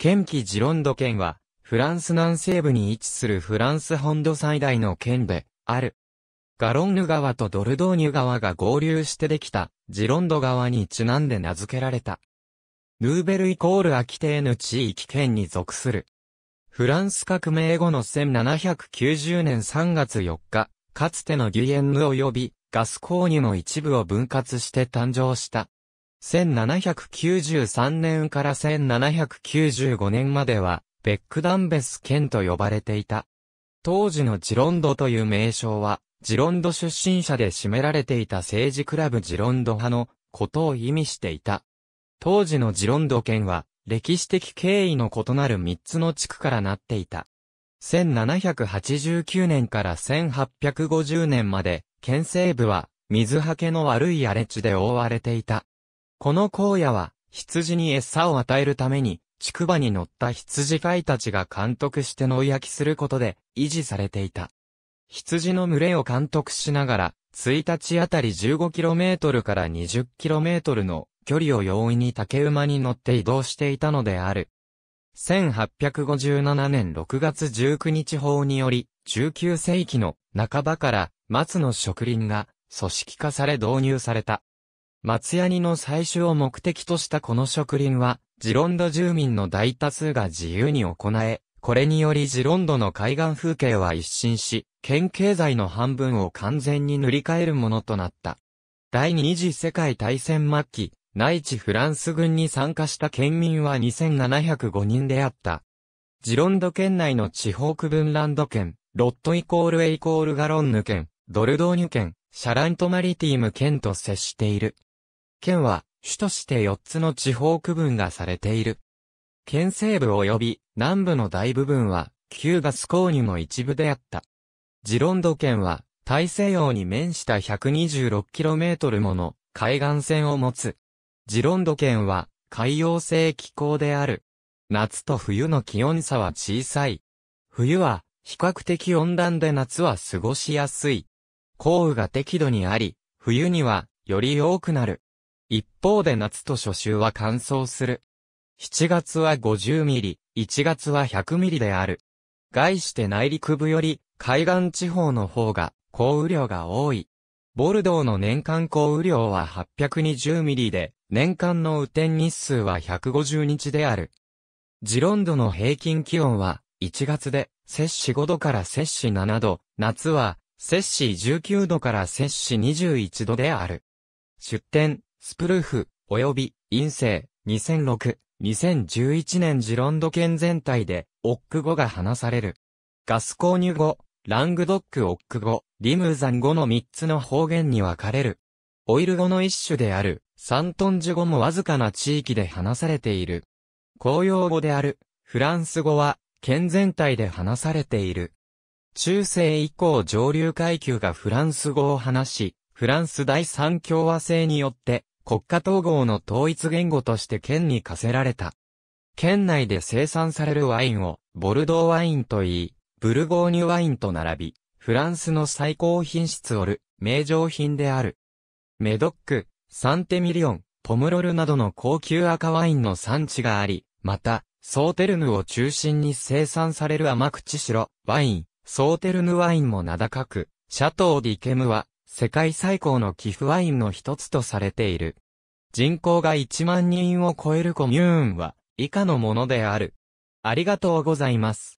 県旗ジロンド県は、フランス南西部に位置するフランス本土最大の県で、ある。ガロンヌ川とドルドーニュ川が合流してできた、ジロンド川にちなんで名付けられた。ヌーベルイコールアキテーヌ地域県に属する。フランス革命後の1790年3月4日、かつてのギュエンヌ及びガスニュの一部を分割して誕生した1793年から1795年までは、ベックダンベス県と呼ばれていた。当時のジロンドという名称は、ジロンド出身者で占められていた政治クラブジロンド派のことを意味していた。当時のジロンド県は、歴史的経緯の異なる3つの地区からなっていた。1789年から1850年まで、県西部は、水はけの悪い荒れ地で覆われていた。この荒野は、羊に餌を与えるために、畜馬に乗った羊飼いたちが監督して野焼きすることで、維持されていた。羊の群れを監督しながら、1日あたり 15km から 20km の距離を容易に竹馬に乗って移動していたのである。1857年6月19日法により、19世紀の半ばから松の植林が組織化され導入された。松屋にの採取を目的としたこの植林は、ジロンド住民の大多数が自由に行え、これによりジロンドの海岸風景は一新し、県経済の半分を完全に塗り替えるものとなった。第二次世界大戦末期、内地フランス軍に参加した県民は2705人であった。ジロンド県内の地方区分ランド県、ロットイコールエイコールガロンヌ県、ドルドーニュ県、シャラントマリティム県と接している。県は、主として4つの地方区分がされている。県西部及び南部の大部分は、旧ガス購入の一部であった。ジロンド県は、大西洋に面した 126km もの海岸線を持つ。ジロンド県は、海洋性気候である。夏と冬の気温差は小さい。冬は、比較的温暖で夏は過ごしやすい。降雨が適度にあり、冬には、より多くなる。一方で夏と初秋は乾燥する。7月は50ミリ、1月は100ミリである。概して内陸部より海岸地方の方が降雨量が多い。ボルドーの年間降雨量は820ミリで、年間の雨天日数は150日である。ジロンドの平均気温は1月で摂氏5度から摂氏7度、夏は摂氏19度から摂氏21度である。出店、スプルーフ、及び、陰性、2006、2011年ジロンド県全体で、オック語が話される。ガス購入語、ラングドックオック語、リムーザン語の3つの方言に分かれる。オイル語の一種である、サントンジュ語もわずかな地域で話されている。公用語である、フランス語は、県全体で話されている。中世以降上流階級がフランス語を話し、フランス第三共和制によって、国家統合の統一言語として県に課せられた。県内で生産されるワインを、ボルドーワインといい、ブルゴーニュワインと並び、フランスの最高品質オる、名城品である。メドック、サンテミリオン、ポムロルなどの高級赤ワインの産地があり、また、ソーテルヌを中心に生産される甘口白、ワイン、ソーテルヌワインも名高く、シャトー・ディ・ケムは、世界最高の寄付ワインの一つとされている。人口が1万人を超えるコミューンは、以下のものである。ありがとうございます。